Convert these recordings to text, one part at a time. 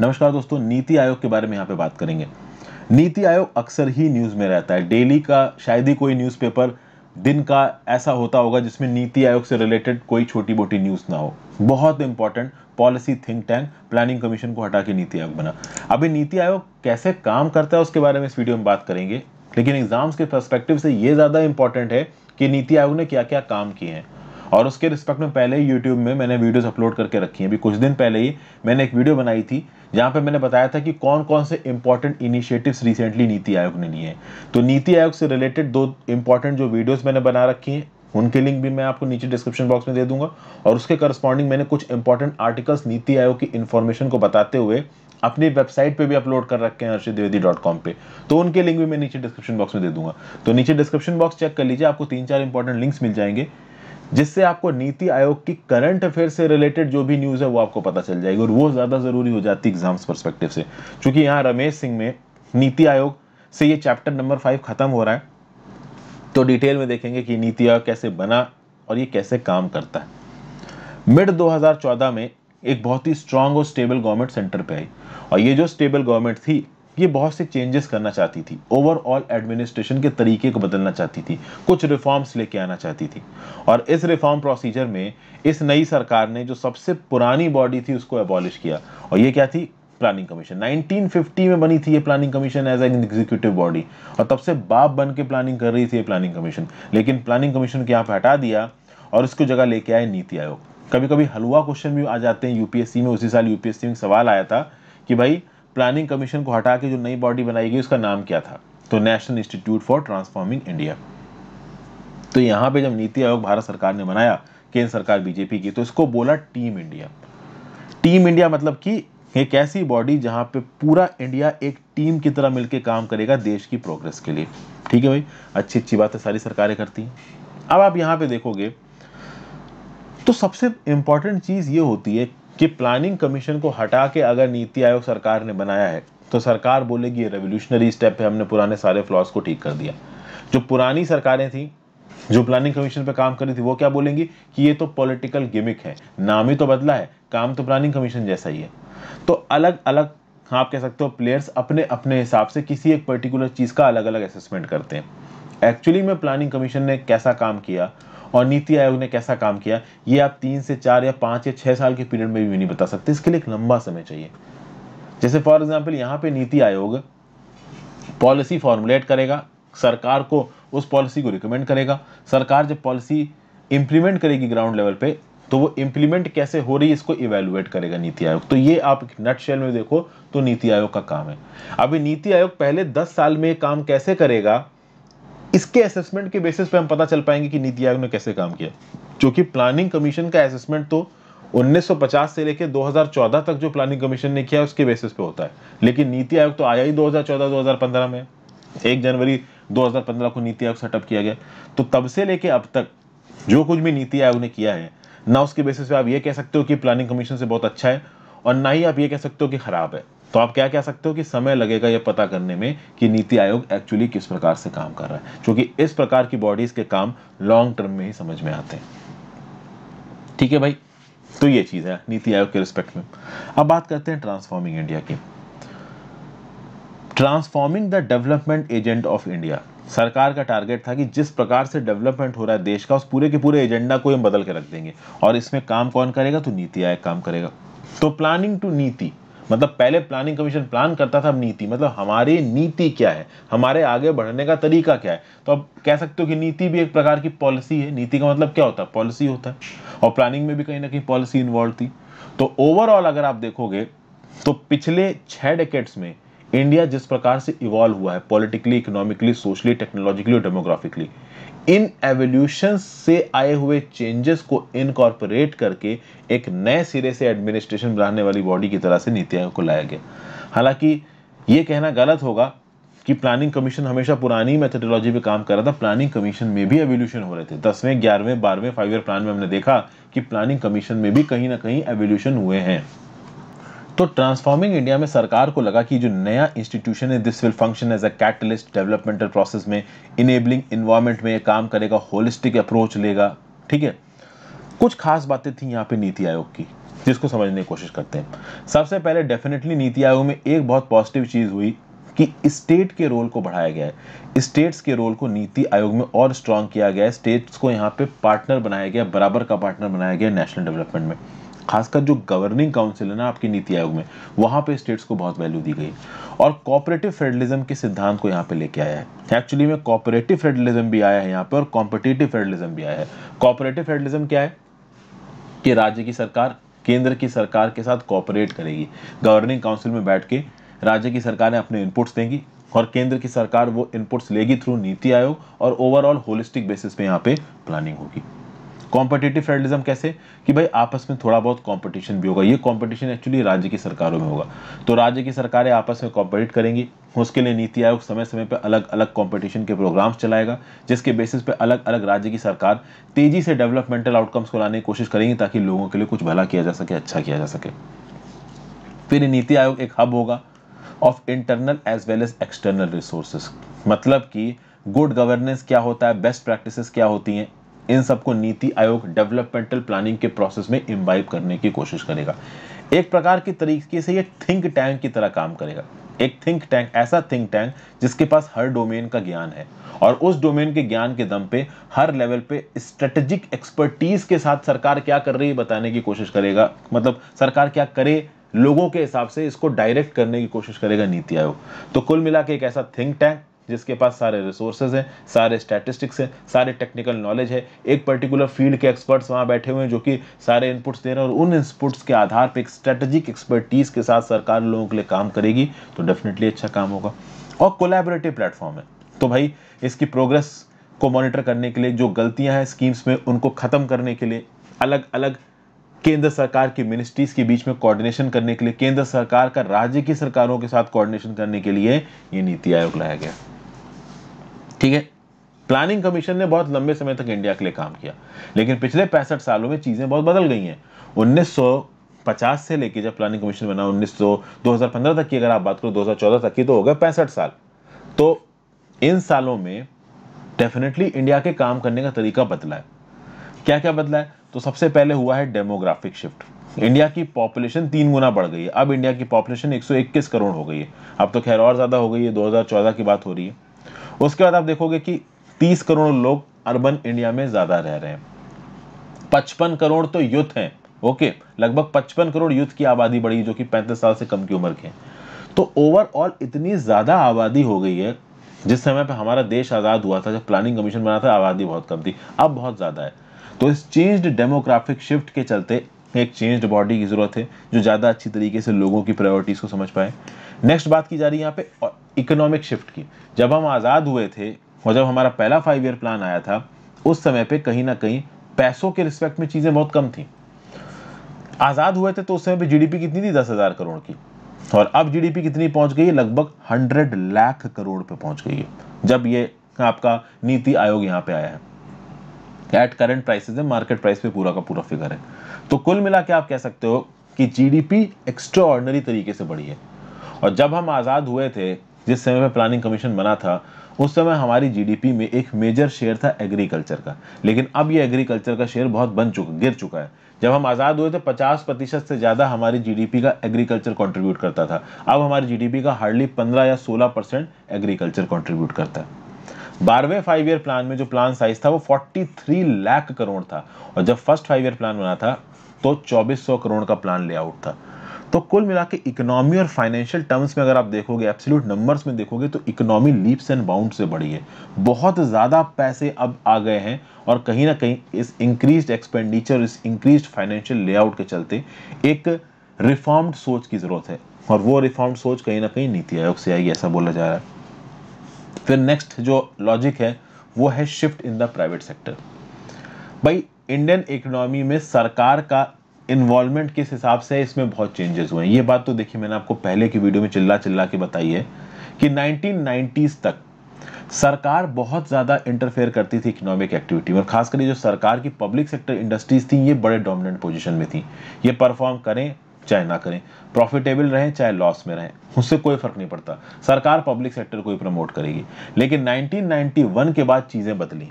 नमस्कार दोस्तों नीति आयोग के बारे में यहाँ पे बात करेंगे नीति आयोग अक्सर ही न्यूज़ में रहता है डेली का शायद ही कोई न्यूज़पेपर दिन का ऐसा होता होगा जिसमें नीति आयोग से रिलेटेड कोई छोटी मोटी न्यूज़ ना हो बहुत important policy think tank planning commission को हटा के नीति आयोग बना अभी नीति आयोग कैसे काम करता है उसके बारे में इस वीडियो में बात करेंगे लेकिन एग्जाम्स के परस्पेक्टिव से ये ज़्यादा इंपॉर्टेंट है कि नीति आयोग ने क्या क्या काम किए हैं और उसके रिस्पेक्ट में पहले ही यूट्यूब में मैंने वीडियोस अपलोड करके रखी हैं अभी कुछ दिन पहले ही मैंने एक वीडियो बनाई थी जहां पे मैंने बताया था कि कौन कौन से इंपॉर्टेंट इनिशिएटिव्स रिसेंटली नीति आयोग ने लिए तो नीति आयोग से रिलेटेड दो इंपॉर्टेंट जो वीडियोस मैंने बना रखी हैं उनके लिंक भी मैं आपको नीचे डिस्क्रिप्शन बॉक्स में दे दूंगा और उसके करस्पॉन्डिंग मैंने कुछ इंपॉर्टेंट आर्टिकल्स नीति आयोग की इन्फॉर्मेशन को बताते हुए अपनी वेबसाइट पे भी अपलोड कर रखे हैं हर्षित द्विवेदी डॉट कॉम पे तो उनके लिंक भी मैं नीचे डिस्क्रिप्शन बॉक्स में दे दूंगा तो नीचे डिस्क्रिप्शन बॉक्स चेक कर लीजिए आपको तीन चार इंपॉर्टेंट लिंक्स मिल जाएंगे जिससे आपको नीति आयोग की करंट अफेयर से रिलेटेड जो भी न्यूज़ है वो आपको पता चल जाएगी और वो ज़्यादा ज़रूरी हो जाती है एग्जाम्स परस्पेक्टिव से चूंकि यहाँ रमेश सिंह में नीति आयोग से ये चैप्टर नंबर फाइव ख़त्म हो रहा है तो डिटेल में देखेंगे कि नीति आयोग कैसे बना और ये कैसे काम करता है मिड 2014 में एक बहुत ही स्ट्रांग और स्टेबल गवर्नमेंट सेंटर पे आई और ये जो स्टेबल गवर्नमेंट थी ये बहुत से चेंजेस करना चाहती थी ओवरऑल एडमिनिस्ट्रेशन के तरीके को बदलना चाहती थी कुछ रिफॉर्म्स लेके आना चाहती थी और इस रिफॉर्म प्रोसीजर में इस नई सरकार ने जो सबसे पुरानी बॉडी थी उसको एबॉलिश किया और ये क्या थी प्लानिंग कमीशन 1950 में बनी थी ये planning commission as an executive body और तब से बाप बन के प्लानिंग कर रही थी ये प्लानिंग कमीशन लेकिन प्लानिंग कमीशन को यहाँ पर हटा दिया और उसको जगह लेके आए नीति आयोग कभी कभी हलवा क्वेश्चन भी आ जाते हैं यूपीएससी में उसी साल यूपीएससी में सवाल आया था कि भाई प्लानिंग कमीशन को हटा के जो नई बॉडी बनाई गई उसका नाम क्या था तो National Institute for Transforming India तो यहाँ पे जब नीति आयोग भारत सरकार ने बनाया केंद्र सरकार बीजेपी की तो इसको बोला टीम इंडिया टीम इंडिया मतलब कि एक ऐसी बॉडी जहाँ पे पूरा इंडिया एक टीम की तरह मिलकर काम करेगा देश की प्रोग्रेस के लिए ठीक है भाई अच्छी अच्छी बातें सारी सरकारें करती हैं अब आप यहाँ पे देखोगे तो सबसे इंपॉर्टेंट चीज़ ये होती है कि प्लानिंग कमीशन को हटा के अगर नीति आयोग सरकार ने बनाया है तो सरकार बोलेगी ये रेवोल्यूशनरी स्टेप है हमने पुराने सारे फ्लॉज को ठीक कर दिया जो पुरानी सरकारें थी जो प्लानिंग कमीशन पे काम कर रही थी वो क्या बोलेंगी कि ये तो पॉलिटिकल गिमिक है नाम ही तो बदला है काम तो प्लानिंग कमीशन जैसा ही है तो अलग अलग हाँ, आप कह सकते हो प्लेयर्स अपने अपने हिसाब से किसी एक पर्टिकुलर चीज़ का अलग अलग असेसमेंट करते हैं एक्चुअली में प्लानिंग कमीशन ने कैसा काम किया और नीति आयोग ने कैसा काम किया ये आप तीन से चार या पांच या छह साल के पीरियड में भी नहीं बता सकते इसके लिए एक लंबा समय चाहिए जैसे फॉर एग्जाम्पल यहाँ पे नीति आयोग पॉलिसी फॉर्मुलेट करेगा सरकार को उस पॉलिसी को रिकमेंड करेगा सरकार जब पॉलिसी इंप्लीमेंट करेगी ग्राउंड लेवल पे तो वो इंप्लीमेंट कैसे हो रही है इसको इवेलुएट करेगा नीति आयोग तो ये आप नट शेल में देखो तो नीति आयोग का काम है अभी नीति आयोग पहले दस साल में काम कैसे करेगा इसके असेसमेंट के बेसिस पे हम पता चल पाएंगे कि नीति आयोग ने कैसे काम किया क्योंकि प्लानिंग कमीशन का असेसमेंट तो 1950 से लेकर 2014 तक जो प्लानिंग कमीशन ने किया उसके बेसिस पे होता है लेकिन नीति आयोग तो आया ही 2014-2015 में एक जनवरी 2015 को नीति आयोग सेटअप किया गया तो तब से लेके अब तक जो कुछ भी नीति आयोग ने किया है ना उसके बेसिस पे आप ये कह सकते हो कि प्लानिंग कमीशन से बहुत अच्छा है और ना ही आप ये कह सकते हो कि खराब है तो आप क्या कह सकते हो कि समय लगेगा यह पता करने में कि नीति आयोग एक्चुअली किस प्रकार से काम कर रहा है क्योंकि इस प्रकार की बॉडीज के काम लॉन्ग टर्म में ही समझ में आते हैं ठीक है भाई तो ये चीज़ है नीति आयोग के रिस्पेक्ट में अब बात करते हैं ट्रांसफॉर्मिंग इंडिया की transforming the development agent of India सरकार का टारगेट था कि जिस प्रकार से डेवलपमेंट हो रहा है देश का उस पूरे के पूरे एजेंडा को हम बदल के रख देंगे और इसमें काम कौन करेगा तो नीति आयोग काम करेगा तो प्लानिंग टू नीति मतलब पहले प्लानिंग कमीशन प्लान करता था नीति मतलब हमारी नीति क्या है हमारे आगे बढ़ने का तरीका क्या है तो अब कह सकते हो कि नीति भी एक प्रकार की पॉलिसी है नीति का मतलब क्या होता है पॉलिसी होता है और प्लानिंग में भी कहीं ना कहीं पॉलिसी इन्वॉल्व थी तो ओवरऑल अगर आप देखोगे तो पिछले छः डेकेट्स में इंडिया जिस प्रकार से इवॉल्व हुआ है पॉलिटिकली इकोनॉमिकली सोशली टेक्नोलॉजिकली और डेमोग्राफिकली इन एवोल्यूशन से आए हुए चेंजेस को इनकॉर्पोरेट करके एक नए सिरे से एडमिनिस्ट्रेशन बनाने वाली बॉडी की तरह से नीति आयोग को लाया गया हालांकि ये कहना गलत होगा कि प्लानिंग कमीशन हमेशा पुरानी मेथडोलॉजी पे काम कर रहा था प्लानिंग कमीशन में भी एवोल्यूशन हो रहे थे दसवें ग्यारहवें बारहवें फाइव ईयर प्लान में हमने देखा कि प्लानिंग कमीशन में भी कहीं ना कहीं एवोल्यूशन हुए हैं तो ट्रांसफॉर्मिंग इंडिया में सरकार को लगा कि जो नया इंस्टीट्यूशन है this will function as a catalyst developmental process में इनेबलिंग इन्वायरमेंट में ये काम करेगा होलिस्टिक अप्रोच लेगा ठीक है कुछ खास बातें थी यहाँ पे नीति आयोग की जिसको समझने की कोशिश करते हैं सबसे पहले डेफिनेटली नीति आयोग में एक बहुत पॉजिटिव चीज़ हुई कि स्टेट के रोल को बढ़ाया गया है स्टेट्स के रोल को नीति आयोग में और स्ट्रांग किया गया है स्टेट्स को यहाँ पे पार्टनर बनाया गया बराबर का पार्टनर बनाया गया नेशनल डेवलपमेंट में खासकर जो गवर्निंग काउंसिल है ना आपकी नीति आयोग में वहां पे स्टेट्स को बहुत वैल्यू दी गई और कॉपरेटिव फेडरलिज्म के सिद्धांत को यहाँ पे लेके आया है एक्चुअली में कॉपरेटिव फेडरलिज्म भी आया है यहाँ पे और कॉम्पिटेटिव फेडरलिज्म भी आया है कॉपरेटिव फेडरलिज्म क्या है कि राज्य की सरकार केंद्र की सरकार के साथ कॉपरेट करेगी गवर्निंग काउंसिल में बैठ के राज्य की सरकारें अपने इनपुट्स देंगी और केंद्र की सरकार वो इनपुट्स लेगी थ्रू नीति आयोग और ओवरऑल होलिस्टिक बेसिस पे यहाँ पे प्लानिंग होगी कॉम्पिटेटिव फेडरलिज्म कैसे कि भाई आपस में थोड़ा बहुत कंपटीशन भी होगा ये कंपटीशन एक्चुअली राज्य की सरकारों में होगा तो राज्य की सरकारें आपस में कॉम्पिटिट करेंगी उसके लिए नीति आयोग समय समय पर अलग अलग कंपटीशन के प्रोग्राम्स चलाएगा जिसके बेसिस पे अलग अलग राज्य की सरकार तेजी से डेवलपमेंटल आउटकम्स को लाने की कोशिश करेंगी ताकि लोगों के लिए कुछ भला किया जा सके अच्छा किया जा सके फिर नीति आयोग एक हब होगा of internal as well as external resources मतलब कि गुड गवर्नेंस क्या होता है बेस्ट प्रैक्टिसेस क्या होती हैं इन सबको नीति आयोग डेवलपमेंटल प्लानिंग के प्रोसेस में इम्बाइब करने की कोशिश करेगा एक प्रकार के तरीके से ये थिंक टैंक की तरह काम करेगा एक थिंक टैंक ऐसा थिंक टैंक जिसके पास हर डोमेन का ज्ञान है और उस डोमेन के ज्ञान के दम पे हर लेवल पे स्ट्रेटेजिक एक्सपर्टीज के साथ सरकार क्या कर रही है बताने की कोशिश करेगा मतलब सरकार क्या करे लोगों के हिसाब से इसको डायरेक्ट करने की कोशिश करेगा नीति आयोग तो कुल मिला एक ऐसा थिंक टैंक जिसके पास सारे रिसोर्सेज हैं सारे स्टैटिस्टिक्स हैं सारे टेक्निकल नॉलेज है एक पर्टिकुलर फील्ड के एक्सपर्ट्स वहाँ बैठे हुए हैं जो कि सारे इनपुट्स दे रहे हैं और उन इनपुट्स के आधार पर एक स्ट्रेटेजिक एक्सपर्टीज़ के साथ सरकार लोगों के लिए काम करेगी तो डेफिनेटली अच्छा काम होगा और कोलेबरेटिव प्लेटफॉर्म है तो भाई इसकी प्रोग्रेस को मॉनिटर करने के लिए जो गलतियाँ हैं स्कीम्स में उनको ख़त्म करने के लिए अलग अलग केंद्र सरकार की मिनिस्ट्रीज के बीच में कोऑर्डिनेशन करने के लिए केंद्र सरकार का राज्य की सरकारों के साथ कोऑर्डिनेशन करने के लिए ये नीति आयोग लाया गया ठीक है प्लानिंग कमीशन ने बहुत लंबे समय तक इंडिया के लिए काम किया लेकिन पिछले पैंसठ सालों में चीज़ें बहुत बदल गई हैं 50 से लेके जब प्लानिंग कमीशन बना 1900 2015 तक की अगर आप बात करो 2014 तक की तो हो गए पैंसठ साल तो इन सालों में डेफिनेटली इंडिया के काम करने का तरीका बदला है क्या क्या बदला है तो सबसे पहले हुआ है डेमोग्राफिक शिफ्ट इंडिया की पॉपुलेशन तीन गुना बढ़ गई है अब इंडिया की पॉपुलेशन 121 करोड़ हो गई है अब तो खैर और ज़्यादा हो गई है 2014 की बात हो रही है उसके बाद आप देखोगे कि 30 करोड़ लोग अर्बन इंडिया में ज्यादा रह रहे हैं 55 करोड़ तो यूथ हैं ओके लगभग 55 करोड़ यूथ की आबादी बढ़ी जो कि 35 साल से कम की उम्र के तो ओवरऑल इतनी ज्यादा आबादी हो गई है जिस समय पर हमारा देश आज़ाद हुआ था जब प्लानिंग कमीशन बना था आबादी बहुत कम थी अब बहुत ज़्यादा है तो इस चेंज डेमोग्राफिक शिफ्ट के चलते एक चेंज्ड बॉडी की ज़रूरत है जो ज़्यादा अच्छी तरीके से लोगों की प्रायोरिटीज़ को समझ पाए नेक्स्ट बात की जा रही है यहाँ पे इकोनॉमिक शिफ्ट की जब हम आज़ाद हुए थे और जब हमारा पहला फाइव ईयर प्लान आया था उस समय पे कहीं ना कहीं पैसों के रिस्पेक्ट में चीज़ें बहुत कम थी आज़ाद हुए थे तो उस समय पे जीडीपी कितनी थी दस हज़ार करोड़ की और अब जीडीपी कितनी पहुंच गई है लगभग हंड्रेड लाख करोड़ पे पहुंच गई है जब ये आपका नीति आयोग यहाँ पे आया है एट करंट प्राइसेस है मार्केट प्राइस पे पूरा का पूरा फिगर है तो कुल मिला के आप कह सकते हो कि जीडीपी डी तरीके से बढ़ी है और जब हम आज़ाद हुए थे जिस समय में प्लानिंग कमीशन बना था उस समय हमारी जीडीपी में एक मेजर शेयर था एग्रीकल्चर का लेकिन अब ये एग्रीकल्चर का शेयर बहुत बन चुका गिर चुका है जब हम आज़ाद हुए थे 50 प्रतिशत से ज़्यादा हमारी जीडीपी का एग्रीकल्चर कंट्रीब्यूट करता था अब हमारी जीडीपी का हार्डली 15 या 16 परसेंट एग्रीकल्चर कंट्रीब्यूट करता है बारहवें फाइव ईयर प्लान में जो प्लान साइज था वो फोर्टी लाख करोड़ था और जब फर्स्ट फाइव ईयर प्लान बना था तो चौबीस करोड़ का प्लान लेआउट था तो कुल मिला के इकोनॉमी और फाइनेंशियल टर्म्स में अगर आप देखोगे एब्सोल्यूट नंबर्स में देखोगे तो इकोनॉमी लीप्स एंड बाउंड से बढ़ी है बहुत ज़्यादा पैसे अब आ गए हैं और कहीं ना कहीं इस इंक्रीज एक्सपेंडिचर इस इंक्रीज फाइनेंशियल लेआउट के चलते एक रिफॉर्म्ड सोच की ज़रूरत है और वो रिफॉर्म्ड सोच कहीं ना कहीं नीति आयोग से आएगी e ऐसा बोला जा रहा है फिर नेक्स्ट जो लॉजिक है वो है shift in the private sector भाई इंडियन इकोनॉमी में सरकार का इन्वॉल्वमेंट किस हिसाब से इसमें बहुत चेंजेस हुए हैं ये बात तो देखिए मैंने आपको पहले की वीडियो में चिल्ला चिल्ला के बताई है कि 1990s तक सरकार बहुत ज़्यादा इंटरफेयर करती थी इकोनॉमिक एक्टिविटी में खासकर जो सरकार की पब्लिक सेक्टर इंडस्ट्रीज थी ये बड़े डोमिनेंट पोजीशन में थी ये परफॉर्म करें चाहे ना करें प्रॉफिटेबल रहें चाहे लॉस में रहें उससे कोई फर्क नहीं पड़ता सरकार पब्लिक सेक्टर को ही प्रमोट करेगी लेकिन 1991 के बाद चीज़ें बदली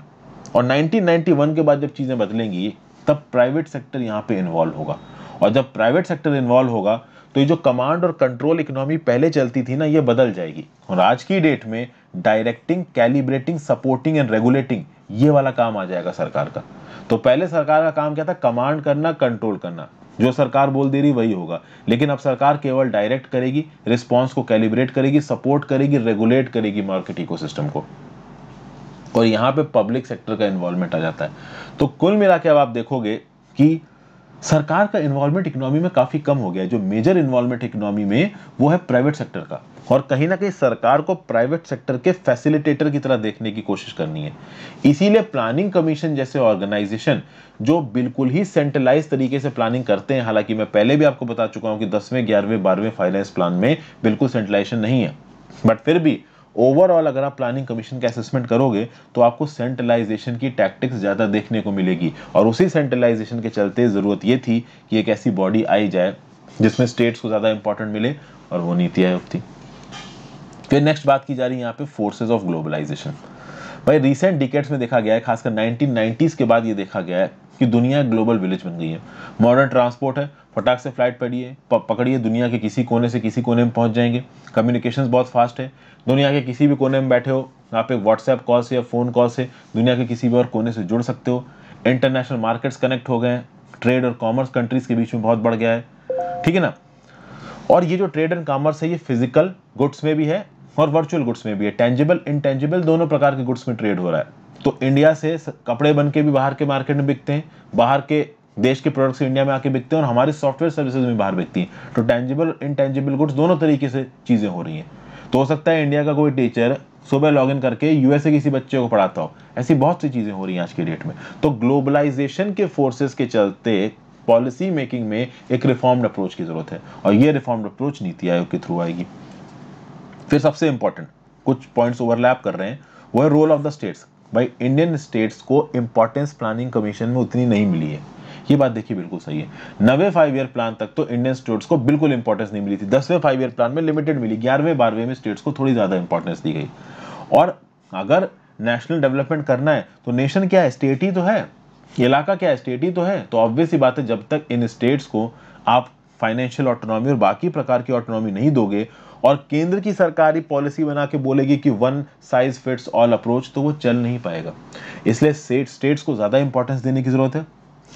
और 1991 के बाद जब चीज़ें बदलेंगी तब प्राइवेट सेक्टर यहाँ पे इन्वॉल्व होगा और जब प्राइवेट सेक्टर इन्वॉल्व होगा तो ये जो कमांड और कंट्रोल इकोनॉमी पहले चलती थी ना ये बदल जाएगी और आज की डेट में directing calibrating supporting and regulating ये वाला काम आ जाएगा सरकार का तो पहले सरकार का काम क्या था कमांड करना कंट्रोल करना जो सरकार बोल दे रही वही होगा लेकिन अब सरकार केवल डायरेक्ट करेगी रिस्पॉन्स को कैलिब्रेट करेगी सपोर्ट करेगी रेगुलेट करेगी मार्केट इकोसिस्टम को और यहाँ पे पब्लिक सेक्टर का इन्वॉल्वमेंट आ जाता है तो कुल मिला के अब आप देखोगे कि सरकार का इन्वॉल्वमेंट इकोनॉमी में काफ़ी कम हो गया है जो मेजर इन्वॉल्वमेंट इकोनॉमी में वो है प्राइवेट सेक्टर का और कहीं ना कहीं सरकार को प्राइवेट सेक्टर के फैसिलिटेटर की तरह देखने की कोशिश करनी है इसीलिए प्लानिंग कमीशन जैसे ऑर्गेनाइजेशन जो बिल्कुल ही सेंट्रलाइज तरीके से प्लानिंग करते हैं हालांकि मैं पहले भी आपको बता चुका हूं कि दसवें ग्यारहवें बारहवें फाइनेंस प्लान में बिल्कुल सेंट्रलाइजेशन नहीं है बट फिर भी ओवरऑल अगर आप प्लानिंग कमीशन का असेसमेंट करोगे तो आपको सेंट्रलाइजेशन की टैक्टिक्स ज़्यादा देखने को मिलेगी और उसी सेंट्रलाइजेशन के चलते ज़रूरत ये थी कि एक ऐसी बॉडी आई जाए जिसमें स्टेट्स को ज़्यादा इंपॉर्टेंट मिले और वो नीति आयोग थी फिर नेक्स्ट बात की जा रही है यहाँ पे फोर्सेज ऑफ ग्लोबलाइजेशन भाई रिसेंट डिकेट्स में देखा गया है खासकर 1990s के बाद ये देखा गया है कि दुनिया ग्लोबल विलेज बन गई है मॉडर्न ट्रांसपोर्ट है फटाक से फ्लाइट पड़िए पकड़िए दुनिया के किसी कोने से किसी कोने में पहुंच जाएंगे कम्युनिकेशन बहुत फास्ट है दुनिया के किसी भी कोने में बैठे हो आप एक व्हाट्सएप कॉल से या फ़ोन कॉल से दुनिया के किसी भी और कोने से जुड़ सकते हो इंटरनेशनल मार्केट्स कनेक्ट हो गए हैं ट्रेड और कॉमर्स कंट्रीज़ के बीच में बहुत बढ़ गया है ठीक है ना और ये जो ट्रेड एंड कॉमर्स है ये फिजिकल गुड्स में भी है और वर्चुअल गुड्स में भी है टेंजिबल इनटेंजिबल दोनों प्रकार के गुड्स में ट्रेड हो रहा है तो इंडिया से कपड़े बन के भी बाहर के मार्केट में बिकते हैं बाहर के देश के प्रोडक्ट्स इंडिया में आके बिकते हैं और हमारे सॉफ्टवेयर सर्विसेज में बाहर बिकती हैं तो टेंजिबल इनटेंजिबल गुड्स दोनों तरीके से चीज़ें हो रही हैं तो हो सकता है इंडिया का कोई टीचर सुबह लॉग इन करके यूएसए किसी बच्चे को पढ़ाता हो ऐसी बहुत सी चीज़ें हो रही हैं आज के डेट में तो ग्लोबलाइजेशन के फोर्सेज के चलते पॉलिसी मेकिंग में एक रिफॉर्म्ड अप्रोच की ज़रूरत है और ये रिफॉर्म्ड अप्रोच नीति आयोग के थ्रू आएगी फिर सबसे इंपॉर्टेंट कुछ पॉइंट्स ओवरलैप कर रहे हैं वो है रोल ऑफ द स्टेट्स भाई इंडियन स्टेट्स को इंपॉर्टेंस प्लानिंग कमीशन में उतनी नहीं मिली है ये बात देखिए बिल्कुल सही है नवे फाइव ईयर प्लान तक तो इंडियन स्टेट्स को बिल्कुल इंपॉर्टेंस नहीं मिली थी दसवें फाइव ईयर प्लान में लिमिटेड मिली ग्यारहवें बारहवें में स्टेट्स को थोड़ी ज़्यादा इंपॉर्टेंस दी गई और अगर नेशनल डेवलपमेंट करना है तो नेशन क्या है स्टेट ही तो है इलाका क्या है स्टेट ही तो है तो ऑब्वियस ही बात है जब तक इन स्टेट्स को आप फाइनेंशियल ऑटोनॉमी और बाकी प्रकार की ऑटोनॉमी नहीं दोगे और केंद्र की सरकारी पॉलिसी बना के बोलेगी कि one size fits all approach तो वो चल नहीं पाएगा इसलिए स्टेट्स को ज़्यादा इंपॉर्टेंस देने की ज़रूरत है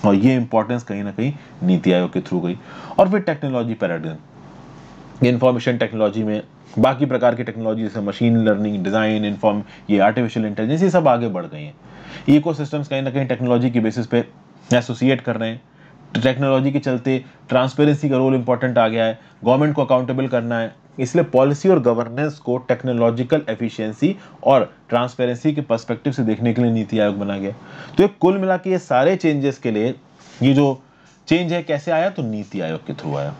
और ये इंपॉर्टेंस कहीं ना कहीं नीति आयोग के थ्रू गई और फिर टेक्नोलॉजी पैराडिग्म इंफॉर्मेशन टेक्नोलॉजी में बाकी प्रकार की टेक्नोलॉजी जैसे मशीन लर्निंग डिज़ाइन इन्फॉर्म ये आर्टिफिशियल इंटेलिजेंस ये सब आगे बढ़ गई हैं इको सिस्टम्स कहीं ना कहीं टेक्नोलॉजी की बेसिस पे एसोसिएट कर रहे हैं टेक्नोलॉजी के चलते ट्रांसपेरेंसी का रोल इंपॉर्टेंट आ गया है गवर्नमेंट को अकाउंटेबल करना है इसलिए पॉलिसी और गवर्नेंस को टेक्नोलॉजिकल एफिशिएंसी और ट्रांसपेरेंसी के पर्सपेक्टिव से देखने के लिए नीति आयोग बना गया तो ये कुल मिला ये सारे चेंजेस के लिए ये जो चेंज है कैसे आया तो नीति आयोग के थ्रू आया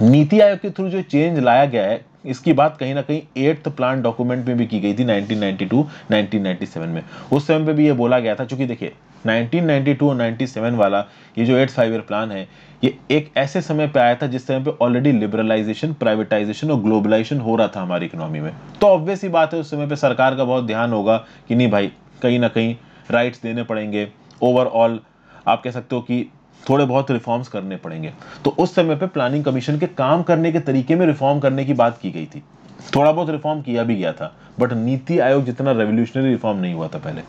नीति आयोग के थ्रू जो चेंज लाया गया है इसकी बात कहीं ना कहीं एट्थ प्लान डॉक्यूमेंट में भी की गई थी 1992, 1997 में उस समय पे भी ये बोला गया था चूंकि देखिए 1992 और 97 वाला ये जो एट फाइव ईयर प्लान है ये एक ऐसे समय पे आया था जिस समय पे ऑलरेडी लिबरलाइजेशन प्राइवेटाइजेशन और ग्लोबलाइजेशन हो रहा था हमारी इकोनॉमी में तो ऑब्वियस ही बात है उस समय पे सरकार का बहुत ध्यान होगा कि नहीं भाई कहीं ना कहीं राइट्स देने पड़ेंगे ओवरऑल आप कह सकते हो कि थोड़े बहुत रिफॉर्म्स करने पड़ेंगे तो उस समय पर प्लानिंग कमीशन के काम करने के तरीके में रिफॉर्म करने की बात की गई थी थोड़ा बहुत रिफॉर्म किया भी गया था बट नीति आयोग जितना रेवोल्यूशनरी रिफॉर्म नहीं हुआ था पहले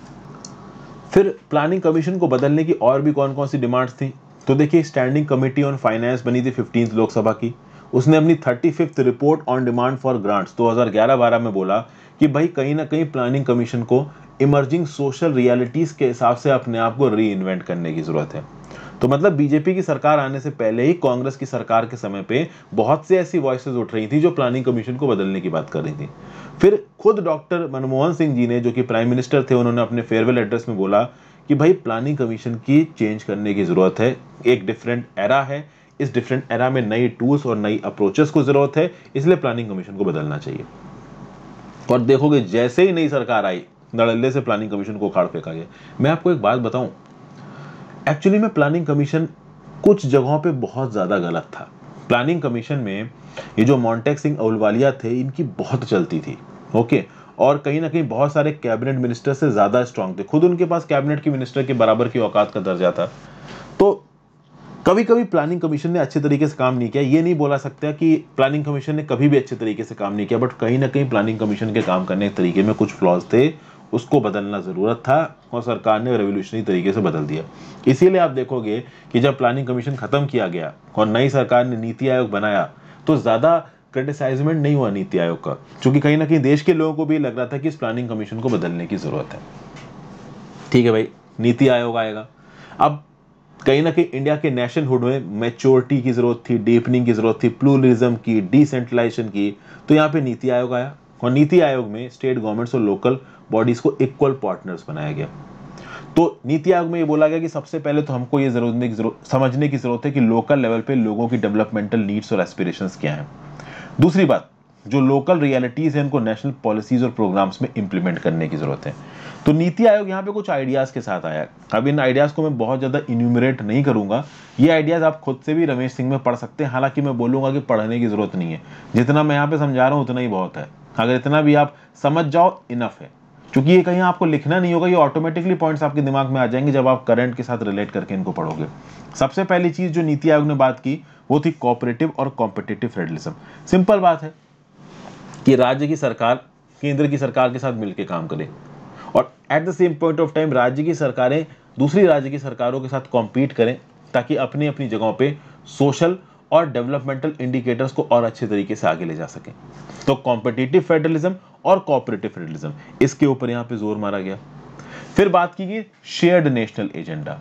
फिर प्लानिंग कमीशन को बदलने की और भी कौन कौन सी डिमांड्स थी तो देखिए स्टैंडिंग कमेटी ऑन फाइनेंस बनी थी फिफ्टींथ लोकसभा की उसने अपनी thirty fifth report on demand for grants 2011-12 में बोला कि भाई कहीं ना कहीं प्लानिंग कमीशन को इमर्जिंग सोशल रियलिटीज़ के हिसाब से अपने आप को री करने की ज़रूरत है तो मतलब बीजेपी की सरकार आने से पहले ही कांग्रेस की सरकार के समय पे बहुत से ऐसी वॉइसेज उठ रही थी जो प्लानिंग कमीशन को बदलने की बात कर रही थी फिर खुद डॉक्टर मनमोहन सिंह जी ने जो कि प्राइम मिनिस्टर थे उन्होंने अपने फेयरवेल एड्रेस में बोला कि भाई प्लानिंग कमीशन की चेंज करने की ज़रूरत है एक डिफरेंट एरा है इस डिफरेंट एरा में नई टूल्स और नई अप्रोचेस को ज़रूरत है इसलिए प्लानिंग कमीशन को बदलना चाहिए और देखोगे जैसे ही नई सरकार आई धड़ल्ले से प्लानिंग कमीशन को उखाड़ फेंका गया मैं आपको एक बात बताऊं एक्चुअली में प्लानिंग कमीशन कुछ जगहों पे बहुत ज़्यादा गलत था प्लानिंग कमीशन में ये जो मॉन्टेक सिंह अहलवालिया थे इनकी बहुत चलती थी ओके और कहीं ना कहीं बहुत सारे कैबिनेट मिनिस्टर से ज़्यादा स्ट्रांग थे खुद उनके पास कैबिनेट के मिनिस्टर के बराबर की औकात का दर्जा था तो कभी कभी प्लानिंग कमीशन ने अच्छे तरीके से काम नहीं किया ये नहीं बोला सकता कि प्लानिंग कमीशन ने कभी भी अच्छे तरीके से काम नहीं किया बट कहीं ना कहीं प्लानिंग कमीशन के काम करने के तरीके में कुछ फ्लॉज थे उसको बदलना ज़रूरत था और सरकार ने रेवोल्यूशनरी तरीके से बदल दिया इसीलिए आप देखोगे कि जब प्लानिंग कमीशन ख़त्म किया गया और नई सरकार ने नीति आयोग बनाया तो ज़्यादा क्रिटिसाइजमेंट नहीं हुआ नीति आयोग का क्योंकि कहीं ना कहीं देश के लोगों को भी लग रहा था कि इस प्लानिंग कमीशन को बदलने की ज़रूरत है ठीक है भाई नीति आयोग आएगा अब कहीं ना कहीं इंडिया के नेशनहुड में मेच्योरिटी की ज़रूरत थी डीपनिंग की ज़रूरत थी प्लूरिज्म की डिसेंट्रलाइजेशन की तो यहाँ पे नीति आयोग आया और नीति आयोग में स्टेट गवर्नमेंट्स और लोकल बॉडीज को इक्वल पार्टनर्स बनाया गया तो नीति आयोग में ये बोला गया कि सबसे पहले तो हमको ये जरूरत जरूर, समझने की जरूरत है कि लोकल लेवल पे लोगों की डेवलपमेंटल नीड्स और एस्पिरेशन क्या हैं दूसरी बात जो लोकल रियलिटीज़ हैं उनको नेशनल पॉलिसीज़ और प्रोग्राम्स में इम्प्लीमेंट करने की ज़रूरत है तो नीति आयोग यहाँ पे कुछ आइडियाज़ के साथ आया अब इन आइडियाज़ को मैं बहुत ज़्यादा इन्यूमरेट नहीं करूंगा ये आइडियाज़ आप खुद से भी रमेश सिंह में पढ़ सकते हैं हालांकि मैं बोलूंगा कि पढ़ने की ज़रूरत नहीं है जितना मैं यहाँ पे समझा रहा हूँ उतना ही बहुत है अगर इतना भी आप समझ जाओ इनफ है चूंकि ये कहीं आपको लिखना नहीं होगा ये ऑटोमेटिकली पॉइंट्स आपके दिमाग में आ जाएंगे जब आप करंट के साथ रिलेट करके इनको पढ़ोगे सबसे पहली चीज़ जो नीति आयोग ने बात की वो थी कॉपरेटिव और कॉम्पिटेटिव फेडरलिज्म सिंपल बात है कि राज्य की सरकार केंद्र की सरकार के साथ मिलकर काम करे और at the same point of time राज्य की सरकारें दूसरी राज्य की सरकारों के साथ कॉम्पीट करें ताकि अपनी अपनी जगहों पे सोशल और डेवलपमेंटल इंडिकेटर्स को और अच्छे तरीके से आगे ले जा सके तो कॉम्पिटिटिव फेडरलिज्म और कॉपरेटिव फेडरलिज्म इसके ऊपर यहां पे जोर मारा गया फिर बात की गई shared national agenda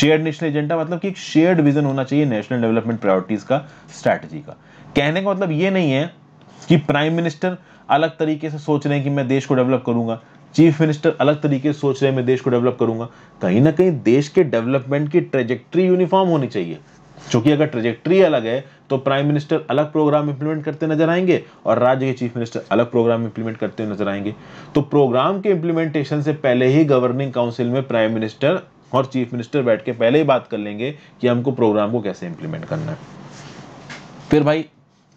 shared national agenda मतलब कि एक शेयर्ड विजन होना चाहिए नेशनल डेवलपमेंट प्रायोरिटीज का स्ट्रैटेजी का कहने का मतलब यह नहीं है कि प्राइम मिनिस्टर अलग तरीके से सोच रहे हैं कि मैं देश को डेवलप करूंगा चीफ मिनिस्टर अलग तरीके से सोच रहे हैं मैं देश को डेवलप करूंगा कहीं ना कहीं देश के डेवलपमेंट की ट्रेजेक्ट्री यूनिफॉर्म होनी चाहिए चूंकि अगर ट्रेजेक्ट्री अलग है तो प्राइम मिनिस्टर अलग प्रोग्राम इंप्लीमेंट करते नजर आएंगे और राज्य के चीफ मिनिस्टर अलग प्रोग्राम इंप्लीमेंट करते नजर आएंगे तो प्रोग्राम के इंप्लीमेंटेशन से पहले ही गवर्निंग काउंसिल में प्राइम मिनिस्टर और चीफ मिनिस्टर बैठ के पहले ही बात कर लेंगे कि हमको प्रोग्राम को कैसे इंप्लीमेंट करना है फिर भाई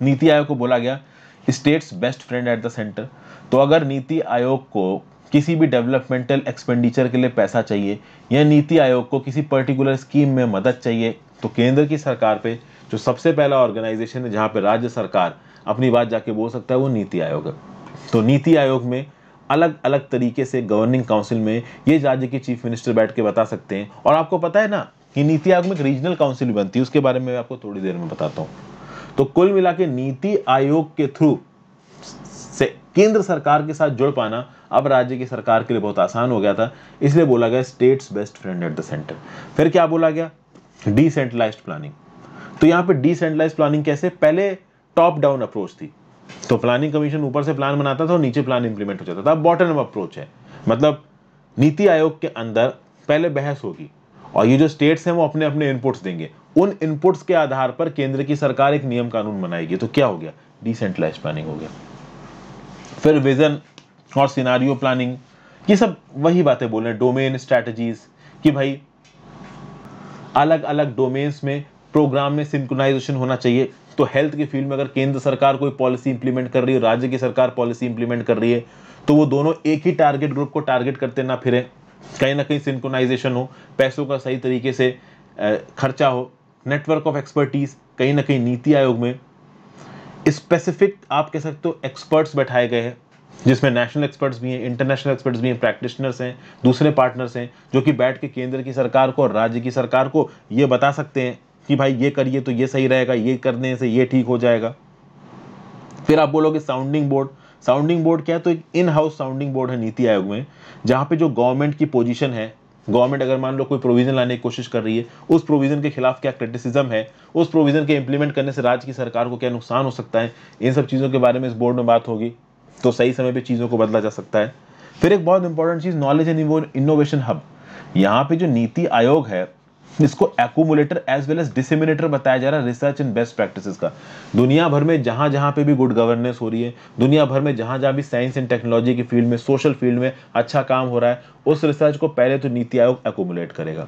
नीति आयोग को बोला गया states best friend at the centre तो अगर नीति आयोग को किसी भी डेवलपमेंटल एक्सपेंडिचर के लिए पैसा चाहिए या नीति आयोग को किसी पर्टिकुलर स्कीम में मदद चाहिए तो केंद्र की सरकार पे जो सबसे पहला ऑर्गेनाइजेशन है जहाँ पे राज्य सरकार अपनी बात जाके बोल सकता है वो नीति आयोग है तो नीति आयोग में अलग अलग तरीके से गवर्निंग काउंसिल में ये राज्य के चीफ मिनिस्टर बैठ के बता सकते हैं और आपको पता है ना कि नीति आयोग में एक रीजनल काउंसिल भी बनती है उसके बारे में आपको थोड़ी देर में बताता हूँ तो कुल मिला के नीति आयोग के थ्रू से केंद्र सरकार के साथ जुड़ पाना अब राज्य की सरकार के लिए बहुत आसान हो गया था इसलिए बोला गया states best friend at the centre फिर क्या बोला गया डिसेंट्रलाइज प्लानिंग तो यहां पे डिसेंट्रलाइज प्लानिंग कैसे पहले टॉप डाउन अप्रोच थी तो प्लानिंग कमीशन ऊपर से प्लान बनाता था और नीचे प्लान इंप्लीमेंट हो जाता था बॉटम अप्रोच है मतलब नीति आयोग के अंदर पहले बहस होगी और ये जो स्टेट्स हैं वो अपने अपने इनपुट्स देंगे उन इनपुट्स के आधार पर केंद्र की सरकार एक नियम कानून बनाएगी तो क्या हो गया डिसेंट्रलाइज प्लानिंग हो गया फिर विजन और सिनारियो प्लानिंग ये सब वही बातें बोल रहे हैं डोमेन स्ट्रेटजीज कि भाई अलग अलग डोमेन्स में प्रोग्राम में सिंक्रोनाइजेशन होना चाहिए तो हेल्थ के फील्ड में अगर केंद्र सरकार कोई पॉलिसी इंप्लीमेंट कर रही है राज्य की सरकार पॉलिसी इंप्लीमेंट कर रही है तो वो दोनों एक ही टारगेट ग्रुप को टारगेट करते ना फिरें कहीं ना कहीं सिंक्रोनाइजेशन हो पैसों का सही तरीके से खर्चा हो नेटवर्क ऑफ एक्सपर्टीज कहीं ना कहीं नीति आयोग में स्पेसिफिक आप कह सकते हो एक्सपर्ट्स बैठाए गए हैं जिसमें नेशनल एक्सपर्ट्स भी हैं इंटरनेशनल एक्सपर्ट्स भी हैं प्रैक्टिशनर्स हैं दूसरे पार्टनर्स हैं जो कि बैठ के केंद्र की सरकार को और राज्य की सरकार को ये बता सकते हैं कि भाई ये करिए तो ये सही रहेगा ये करने से ये ठीक हो जाएगा फिर आप बोलोगे साउंडिंग बोर्ड साउंडिंग बोर्ड क्या है तो एक इन हाउस साउंडिंग बोर्ड है नीति आयोग में जहाँ पे जो गवर्नमेंट की पोजिशन है गवर्नमेंट अगर मान लो कोई प्रोविजन लाने की कोशिश कर रही है उस प्रोविजन के खिलाफ क्या क्रिटिसिज्म है उस प्रोविजन के इंप्लीमेंट करने से राज्य की सरकार को क्या नुकसान हो सकता है इन सब चीज़ों के बारे में इस बोर्ड में बात होगी तो सही समय पे चीज़ों को बदला जा सकता है फिर एक बहुत इंपॉर्टेंट चीज़ नॉलेज एंड इनोवेशन हब यहाँ पे जो नीति आयोग है इसको accumulator as well as disseminator बताया जा रहा है रिसर्च एंड बेस्ट प्रैक्टिसेस का दुनिया भर में जहां जहां पे भी गुड गवर्नेंस हो रही है दुनिया भर में जहाँ जहाँ भी साइंस एंड टेक्नोलॉजी की फील्ड में सोशल फील्ड में अच्छा काम हो रहा है उस रिसर्च को पहले तो नीति आयोग एकोमुलेट करेगा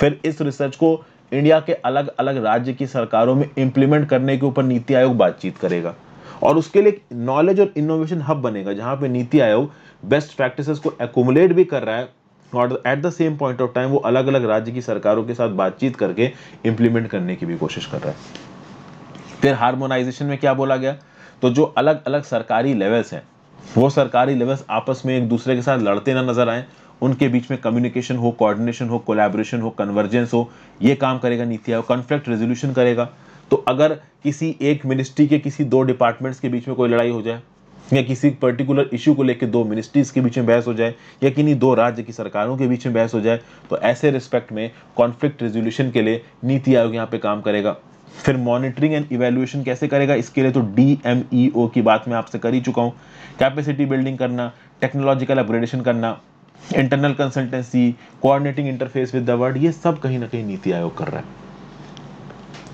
फिर इस रिसर्च को इंडिया के अलग अलग राज्य की सरकारों में इंप्लीमेंट करने के ऊपर नीति आयोग बातचीत करेगा और उसके लिए नॉलेज और इनोवेशन हब बनेगा जहां पे नीति आयोग बेस्ट प्रैक्टिसेस को एकोमुलेट भी कर रहा है और at the same point of time वो अलग अलग राज्य की सरकारों के साथ बातचीत करके इंप्लीमेंट करने की भी कोशिश कर रहा है फिर हार्मोनाइजेशन में क्या बोला गया तो जो अलग अलग सरकारी लेवल्स हैं वो सरकारी लेवल्स आपस में एक दूसरे के साथ लड़ते ना नजर आए उनके बीच में कम्युनिकेशन हो कोऑर्डिनेशन हो कोलैबोरेशन हो कन्वर्जेंस हो ये काम करेगा नीति आयोग कॉन्फ्लिक्ट रेजोल्यूशन करेगा तो अगर किसी एक मिनिस्ट्री के किसी दो डिपार्टमेंट्स के बीच में कोई लड़ाई हो जाए या किसी पर्टिकुलर इशू को लेकर दो मिनिस्ट्रीज के बीच में बहस हो जाए या किन्हीं दो राज्य की सरकारों के बीच में बहस हो जाए तो ऐसे रिस्पेक्ट में कॉन्फ्लिक्ट रेजोल्यूशन के लिए नीति आयोग यहाँ पे काम करेगा फिर मॉनिटरिंग एंड इवेल्युएशन कैसे करेगा इसके लिए तो डी e की बात मैं आपसे कर ही चुका हूँ कैपेसिटी बिल्डिंग करना टेक्नोलॉजिकल अपग्रेडेशन करना internal consultancy coordinating interface with the world ये सब कहीं ना कहीं नीति आयोग कर रहा है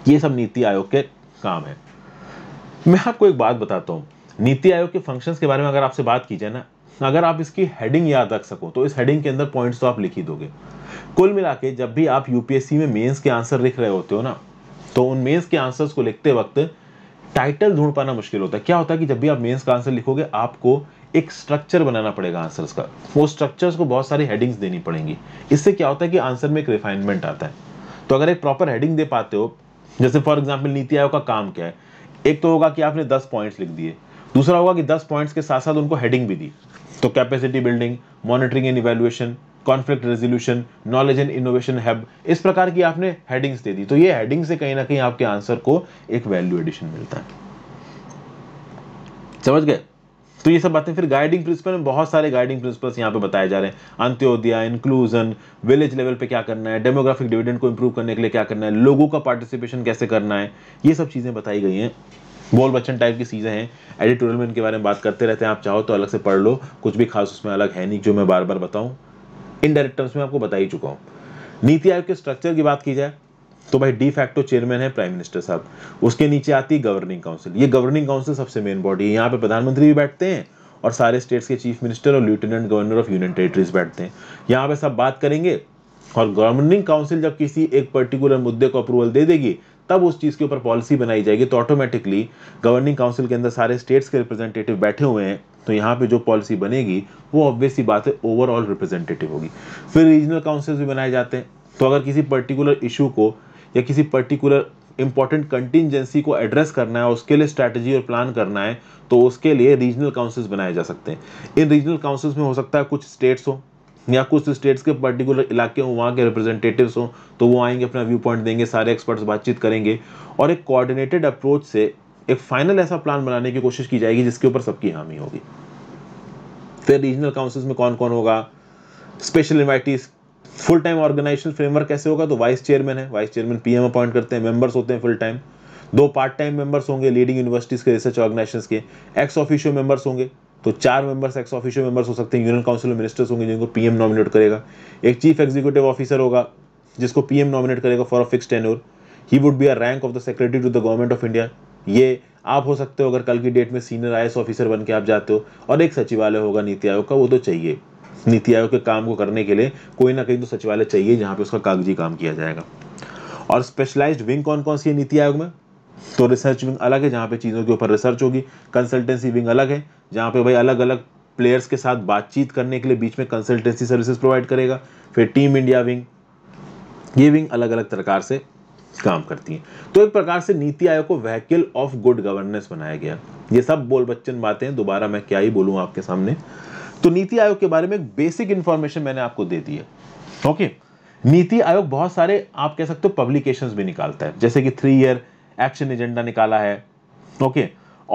ये सब नीति आयोग के काम है मैं आपको एक बात बताता हूँ नीति आयोग के फंक्शंस के बारे में अगर आपसे बात की जाए ना अगर आप इसकी हेडिंग याद रख सको तो इस हेडिंग के अंदर पॉइंट्स तो आप लिख ही दोगे कुल मिला के जब भी आप यूपीएससी में मेंस के आंसर लिख रहे होते हो ना तो उन मेंस के आंसर्स को लिखते वक्त टाइटल ढूंढ पाना मुश्किल होता है क्या होता है कि जब भी आप मेंस का आंसर लिखोगे आपको एक स्ट्रक्चर बनाना पड़ेगा आंसर्स का वो स्ट्रक्चर्स को बहुत सारी हेडिंग्स देनी पड़ेंगी इससे क्या होता है कि आंसर में एक रिफाइनमेंट आता है तो अगर एक प्रॉपर हेडिंग दे पाते हो जैसे फॉर एग्जाम्पल नीति आयोग का काम क्या है एक तो होगा कि आपने दस पॉइंट्स लिख दिए दूसरा होगा कि दस पॉइंट्स के साथ साथ उनको हेडिंग भी दी तो capacity building monitoring and evaluation conflict resolution knowledge and innovation hub इस प्रकार की आपने हेडिंग्स दे दी तो ये हेडिंग से कहीं ना कहीं आपके आंसर को एक वैल्यू एडिशन मिलता है समझ गए तो ये सब बातें फिर गाइडिंग प्रिंसिपल में बहुत सारे गाइडिंग प्रिंसिपल्स यहाँ पे बताए जा रहे हैं अंत्योदया इंक्लूजन विलेज लेवल पे क्या करना है डेमोग्राफिक डिविडेंड को इंप्रूव करने के लिए क्या करना है लोगों का पार्टिसिपेशन कैसे करना है ये सब चीज़ें बताई गई हैं बोल बच्चन टाइप की चीज़ें हैं एडिटोरियल में इनके बारे में बात करते रहते हैं आप चाहो तो अलग से पढ़ लो कुछ भी खास उसमें अलग है नहीं जो मैं बार बार बताऊँ इन टर्म्स में आपको बता ही चुका हूँ नीति आयोग के स्ट्रक्चर की बात की जाए तो भाई डी फैक्टो चेयरमैन है प्राइम मिनिस्टर साहब उसके नीचे आती है गवर्निंग काउंसिल ये गवर्निंग काउंसिल सबसे मेन बॉडी है यहाँ पे प्रधानमंत्री भी बैठते हैं और सारे स्टेट्स के चीफ मिनिस्टर और lieutenant governor of union territories बैठते हैं यहाँ पे सब बात करेंगे और गवर्निंग काउंसिल जब किसी एक पर्टिकुलर मुद्दे को अप्रूवल दे देगी तब उस चीज़ के ऊपर पॉलिसी बनाई जाएगी तो ऑटोमेटिकली गवर्निंग काउंसिल के अंदर सारे स्टेट्स के रिप्रेजेंटेटिव बैठे हुए हैं तो यहाँ पे जो पॉलिसी बनेगी वो ऑब्वियसली बात है ओवरऑल रिप्रेजेंटेटिव होगी फिर रीजनल काउंसिल्स भी बनाए जाते हैं तो अगर किसी पर्टिकुलर इशू को या किसी पर्टिकुलर इंपॉर्टेंट कंटिजेंसी को एड्रेस करना है उसके लिए स्ट्रैटेजी और प्लान करना है तो उसके लिए रीजनल काउंसिल्स बनाए जा सकते हैं इन रीजनल काउंसिल्स में हो सकता है कुछ स्टेट्स हो या कुछ स्टेट्स के पर्टिकुलर इलाके हों वहाँ के रिप्रेजेंटेटिव्स हों तो वो आएंगे अपना व्यू पॉइंट देंगे सारे एक्सपर्ट्स बातचीत करेंगे और एक कोऑर्डिनेटेड अप्रोच से एक फाइनल ऐसा प्लान बनाने की कोशिश की जाएगी जिसके ऊपर सबकी हामी होगी फिर रीजनल काउंसिल्स में कौन कौन होगा special invitees full time organisation framework कैसे होगा तो वाइस चेयरमैन है वाइस चेयरमैन पीएम अपॉइंट करते हैं मेंबर्स होते हैं फुल टाइम दो पार्ट टाइम मेंबर्स होंगे लीडिंग यूनिवर्सिटीज के रिसर्च ऑर्गेनाइजेशन के एक्स ऑफिशियल मेंबर्स होंगे तो चार मेंबर्स एक्स ऑफिशियल मेंबर्स हो सकते हैं यूनियन काउंसिल मिनिस्टर्स होंगे जिनको पीएम नॉमिनेट करेगा एक चीफ एग्जीक्यूटिव ऑफिसर होगा जिसको पीएम नॉमिनेट करेगा for a fix or he would be a rank of the secretary to the government of India ये आप हो सकते हो अगर कल की डेट में सीनियर आई ऑफिसर बन के आप जाते हो और एक सचिवालय होगा नीति आयोग का वो तो चाहिए नीति आयोग के काम को करने के लिए कोई ना कहीं तो सचिवालय चाहिए जहां पे उसका कागजी काम किया जाएगा और स्पेशलाइज्ड विंग कौन कौन सी है नीति आयोग में तो रिसर्च विंग अलग है जहाँ पे चीज़ों के ऊपर रिसर्च होगी कंसल्टेंसी विंग अलग है जहां पे भाई अलग अलग प्लेयर्स के साथ बातचीत करने के लिए बीच में कंसल्टेंसी सर्विसेज प्रोवाइड करेगा फिर टीम इंडिया विंग ये विंग अलग अलग प्रकार से काम करती है तो एक प्रकार से नीति आयोग को वेहकिल ऑफ गुड गवर्नेंस बनाया गया ये सब बोल बच्चन बातें दोबारा मैं क्या ही बोलूँ आपके सामने तो नीति आयोग के बारे में एक बेसिक इंफॉर्मेशन मैंने आपको दे दी है ओके नीति आयोग बहुत सारे आप कह सकते हो पब्लिकेशंस भी निकालता है जैसे कि थ्री ईयर एक्शन एजेंडा निकाला है ओके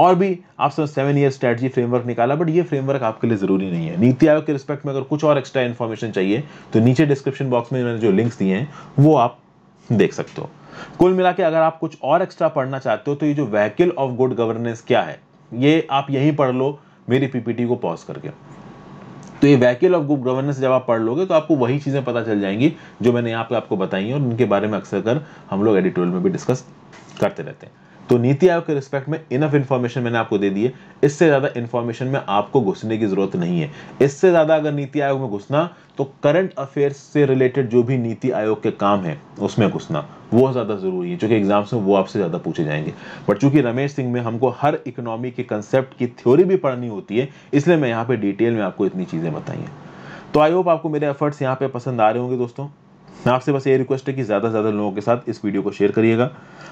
और भी आप सब सेवन ईयर स्ट्रेटजी फ्रेमवर्क निकाला बट ये फ्रेमवर्क आपके लिए ज़रूरी नहीं है नीति आयोग के रिस्पेक्ट में अगर कुछ और एक्स्ट्रा इन्फॉर्मेशन चाहिए तो नीचे डिस्क्रिप्शन बॉक्स में मैंने जो लिंक्स दिए हैं वो आप देख सकते हो कुल मिला के अगर आप कुछ और एक्स्ट्रा पढ़ना चाहते हो तो ये जो वहकिल ऑफ गुड गवर्नेंस क्या है ये आप यहीं पढ़ लो मेरी पीपीटी को पॉज करके तो ये वैक्यूल ऑफ गुड गवर्नेंस जब आप पढ़ लोगे तो आपको वही चीज़ें पता चल जाएंगी जो मैंने यहाँ पे आपको बताई हैं और उनके बारे में अक्सर कर हम लोग एडिटोरियल में भी डिस्कस करते रहते हैं तो नीति आयोग के रिस्पेक्ट में इनफ इन्फॉर्मेशन मैंने आपको दे दी है इससे ज़्यादा इन्फॉर्मेशन में आपको घुसने की ज़रूरत नहीं है इससे ज़्यादा अगर नीति आयोग में घुसना तो करंट अफेयर्स से रिलेटेड जो भी नीति आयोग के काम है उसमें घुसना वो ज़्यादा ज़रूरी है क्योंकि एग्जाम्स में वो आपसे ज़्यादा पूछे जाएंगे बट चूंकि रमेश सिंह में हमको हर इकोनॉमी के कंसेप्ट की थ्योरी भी पढ़नी होती है इसलिए मैं यहाँ पे डिटेल में आपको इतनी चीज़ें बताई हैं तो आई होप आपको मेरे एफर्ट्स यहाँ पे पसंद आ रहे होंगे दोस्तों मैं आपसे बस ये रिक्वेस्ट है कि ज़्यादा से ज़्यादा लोगों के साथ इस वीडियो को शेयर करिएगा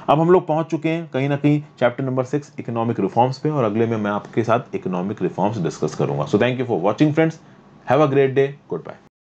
अब हम लोग पहुंच चुके हैं कहीं ना कहीं chapter number six economic reforms पे और अगले में मैं आपके साथ इकोनॉमिक रिफॉर्म्स डिस्कस करूंगा so thank you for watching friends have a great day good bye